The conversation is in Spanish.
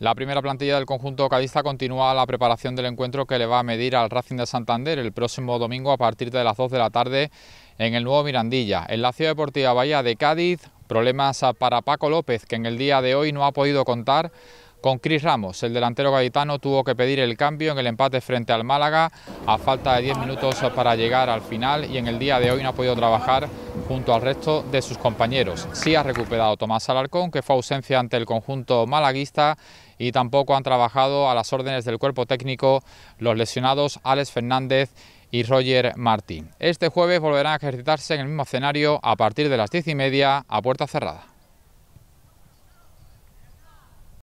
La primera plantilla del conjunto cadista continúa la preparación del encuentro que le va a medir al Racing de Santander el próximo domingo a partir de las 2 de la tarde en el nuevo Mirandilla. En la Ciudad Deportiva Bahía de Cádiz, problemas para Paco López, que en el día de hoy no ha podido contar con Cris Ramos. El delantero gaditano tuvo que pedir el cambio en el empate frente al Málaga a falta de 10 minutos para llegar al final y en el día de hoy no ha podido trabajar junto al resto de sus compañeros. Sí ha recuperado Tomás Alarcón, que fue ausencia ante el conjunto malaguista y tampoco han trabajado a las órdenes del cuerpo técnico los lesionados Alex Fernández y Roger Martín. Este jueves volverán a ejercitarse en el mismo escenario a partir de las diez y media a puerta cerrada.